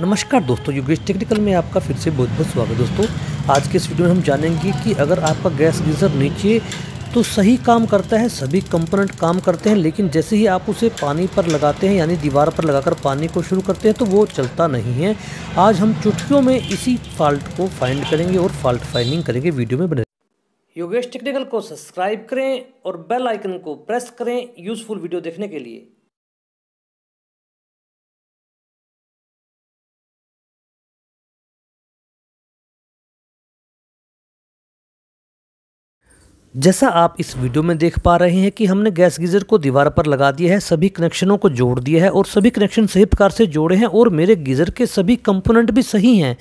नमस्कार दोस्तों योगेश टेक्निकल में आपका फिर से बहुत बहुत स्वागत है दोस्तों आज के इस वीडियो में हम जानेंगे कि अगर आपका गैस गीज़र नीचे तो सही काम करता है सभी कंपोनेंट काम करते हैं लेकिन जैसे ही आप उसे पानी पर लगाते हैं यानी दीवार पर लगाकर पानी को शुरू करते हैं तो वो चलता नहीं है आज हम चुटकियों में इसी फॉल्ट को फाइंड करेंगे और फॉल्ट फाइंडिंग करेंगे वीडियो में बने योगेश टेक्निकल को सब्सक्राइब करें और बेल आइकन को प्रेस करें यूज़फुल वीडियो देखने के लिए जैसा आप इस वीडियो में देख पा रहे हैं कि हमने गैस गीज़र को दीवार पर लगा दिया है सभी कनेक्शनों को जोड़ दिया है और सभी कनेक्शन सही प्रकार से जोड़े हैं और मेरे गीज़र के सभी कंपोनेंट भी सही हैं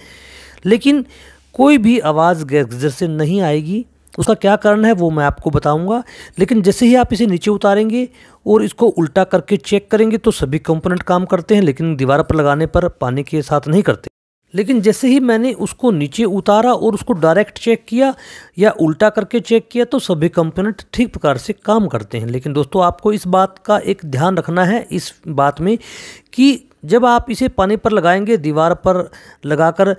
लेकिन कोई भी आवाज़ गैस गीज़र से नहीं आएगी उसका क्या कारण है वो मैं आपको बताऊंगा लेकिन जैसे ही आप इसे नीचे उतारेंगे और इसको उल्टा करके चेक करेंगे तो सभी कंपोनेंट काम करते हैं लेकिन दीवार पर लगाने पर पानी के साथ नहीं करते लेकिन जैसे ही मैंने उसको नीचे उतारा और उसको डायरेक्ट चेक किया या उल्टा करके चेक किया तो सभी कंपोनेंट ठीक प्रकार से काम करते हैं लेकिन दोस्तों आपको इस बात का एक ध्यान रखना है इस बात में कि जब आप इसे पानी पर लगाएंगे दीवार पर लगाकर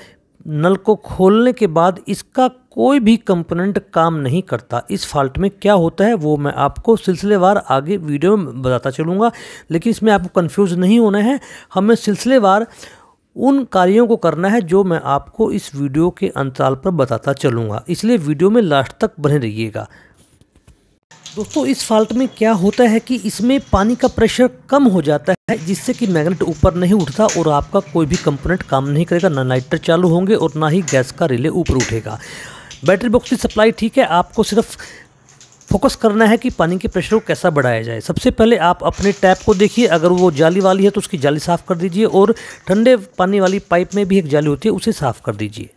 नल को खोलने के बाद इसका कोई भी कंपोनेंट काम नहीं करता इस फॉल्ट में क्या होता है वो मैं आपको सिलसिलेवार आगे वीडियो में बताता चलूँगा लेकिन इसमें आपको कंफ्यूज नहीं होना है हमें सिलसिलेवार उन कार्यों को करना है जो मैं आपको इस वीडियो के अंतराल पर बताता चलूँगा इसलिए वीडियो में लास्ट तक बने रहिएगा दोस्तों इस फाल्ट में क्या होता है कि इसमें पानी का प्रेशर कम हो जाता है जिससे कि मैग्नेट ऊपर नहीं उठता और आपका कोई भी कंपोनेंट काम नहीं करेगा ना लाइटर चालू होंगे और ना ही गैस का रिले ऊपर उठेगा बैटरी बॉक्स की सप्लाई ठीक है आपको सिर्फ फोकस करना है कि पानी के प्रेशर को कैसा बढ़ाया जाए सबसे पहले आप अपने टैप को देखिए अगर वो जाली वाली है तो उसकी जाली साफ़ कर दीजिए और ठंडे पानी वाली पाइप में भी एक जाली होती है उसे साफ़ कर दीजिए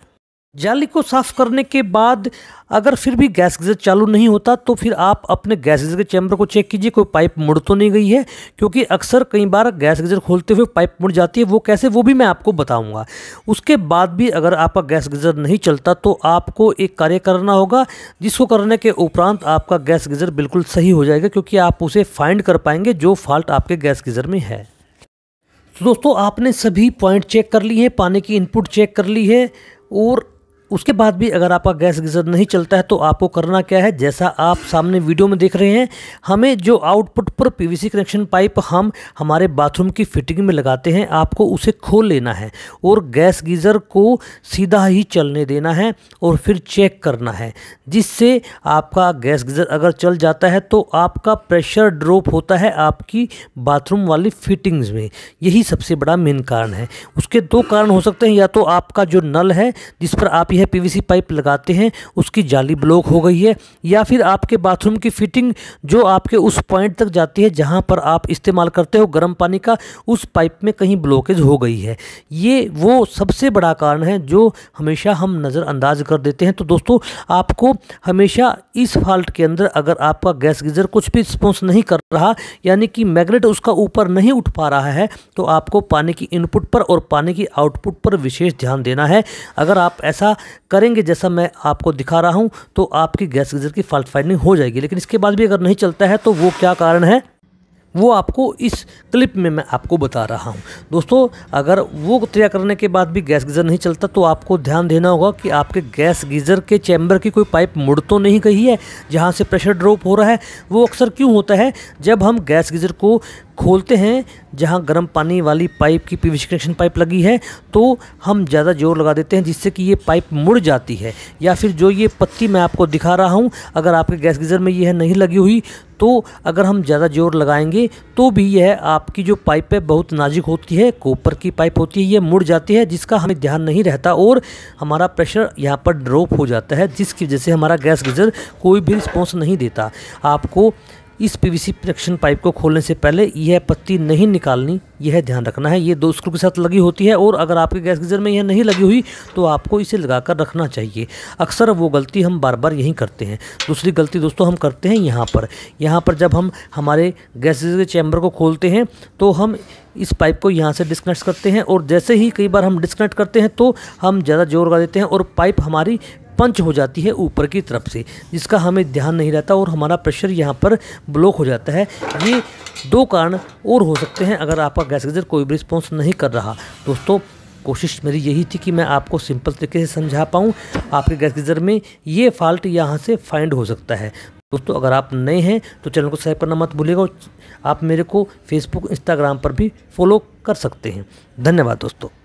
जाली को साफ करने के बाद अगर फिर भी गैस गीजर चालू नहीं होता तो फिर आप अपने गैस गीजर के चैम्बर को चेक कीजिए कोई पाइप मुड़ तो नहीं गई है क्योंकि अक्सर कई बार गैस गीजर खोलते हुए पाइप मुड़ जाती है वो कैसे वो भी मैं आपको बताऊंगा उसके बाद भी अगर आपका गैस गीजर नहीं चलता तो आपको एक कार्य करना होगा जिसको करने के उपरांत आपका गैस गीजर बिल्कुल सही हो जाएगा क्योंकि आप उसे फाइंड कर पाएंगे जो फॉल्ट आपके गैस गीजर में है तो दोस्तों आपने सभी पॉइंट चेक कर ली है पानी की इनपुट चेक कर ली है और उसके बाद भी अगर आपका गैस गीज़र नहीं चलता है तो आपको करना क्या है जैसा आप सामने वीडियो में देख रहे हैं हमें जो आउटपुट पर पीवीसी कनेक्शन पाइप हम हमारे बाथरूम की फिटिंग में लगाते हैं आपको उसे खोल लेना है और गैस गीज़र को सीधा ही चलने देना है और फिर चेक करना है जिससे आपका गैस गीज़र अगर चल जाता है तो आपका प्रेशर ड्रॉप होता है आपकी बाथरूम वाली फिटिंग्स में यही सबसे बड़ा मेन कारण है उसके दो कारण हो सकते हैं या तो आपका जो नल है जिस पर आप है पीवीसी पाइप लगाते हैं उसकी जाली ब्लॉक हो गई है या फिर आपके बाथरूम की फिटिंग जो आपके उस पॉइंट तक जाती है जहाँ पर आप इस्तेमाल करते हो गर्म पानी का उस पाइप में कहीं ब्लॉकेज हो गई है ये वो सबसे बड़ा कारण है जो हमेशा हम नज़रअंदाज कर देते हैं तो दोस्तों आपको हमेशा इस फाल्ट के अंदर अगर आपका गैस गीज़र कुछ भी रिस्पॉन्स नहीं कर रहा यानी कि मैग्नेट उसका ऊपर नहीं उठ पा रहा है तो आपको पानी की इनपुट पर और पानी की आउटपुट पर विशेष ध्यान देना है अगर आप ऐसा करेंगे जैसा मैं आपको दिखा रहा हूँ तो आपकी गैस गीजर की फॉल्ट फाइंडिंग हो जाएगी लेकिन इसके बाद भी अगर नहीं चलता है तो वो क्या कारण है वो आपको इस क्लिप में मैं आपको बता रहा हूँ दोस्तों अगर वो क्रिया करने के बाद भी गैस गीज़र नहीं चलता तो आपको ध्यान देना होगा कि आपके गैस गीज़र के चैम्बर की कोई पाइप मुड़ तो नहीं गई है जहाँ से प्रेशर ड्रॉप हो रहा है वो अक्सर क्यों होता है जब हम गैस गीज़र को खोलते हैं जहाँ गर्म पानी वाली पाइप की पी कनेक्शन पाइप लगी है तो हम ज़्यादा जोर लगा देते हैं जिससे कि ये पाइप मुड़ जाती है या फिर जो ये पत्ती मैं आपको दिखा रहा हूँ अगर आपके गैस गीज़र में यह नहीं लगी हुई तो अगर हम ज़्यादा जोर लगाएंगे रखेंगे तो भी यह आपकी जो पाइप है बहुत नाजुक होती है कॉपर की पाइप होती है ये मुड़ जाती है जिसका हमें ध्यान नहीं रहता और हमारा प्रेशर यहाँ पर ड्रॉप हो जाता है जिसकी वजह से हमारा गैस गीजर कोई भी रिस्पॉन्स नहीं देता आपको इस पीवीसी प्रोडक्शन पाइप को खोलने से पहले यह पत्ती नहीं निकालनी यह ध्यान रखना है ये दो स्क्रू के साथ लगी होती है और अगर आपके गैस गीजर में यह नहीं लगी हुई तो आपको इसे लगाकर रखना चाहिए अक्सर वो गलती हम बार बार यहीं करते हैं दूसरी गलती दोस्तों हम करते हैं यहाँ पर यहाँ पर जब हम हमारे गैस गीजर के चैम्बर को खोलते हैं तो हम इस पाइप को यहाँ से डिस्कनेक्ट करते हैं और जैसे ही कई बार हम डिस्कनेक्ट करते हैं तो हम ज़्यादा जोर लगा देते हैं और पाइप हमारी पंच हो जाती है ऊपर की तरफ से जिसका हमें ध्यान नहीं रहता और हमारा प्रेशर यहाँ पर ब्लॉक हो जाता है ये दो कारण और हो सकते हैं अगर आपका गैस गजर कोई भी रिस्पॉन्स नहीं कर रहा दोस्तों कोशिश मेरी यही थी कि मैं आपको सिंपल तरीके से समझा पाऊँ आपके गैस गजर में ये फॉल्ट यहाँ से फाइंड हो सकता है दोस्तों अगर आप नए हैं तो चैनल को सब्सक्राइब करना मत भूलिएगा आप मेरे को फेसबुक इंस्टाग्राम पर भी फॉलो कर सकते हैं धन्यवाद दोस्तों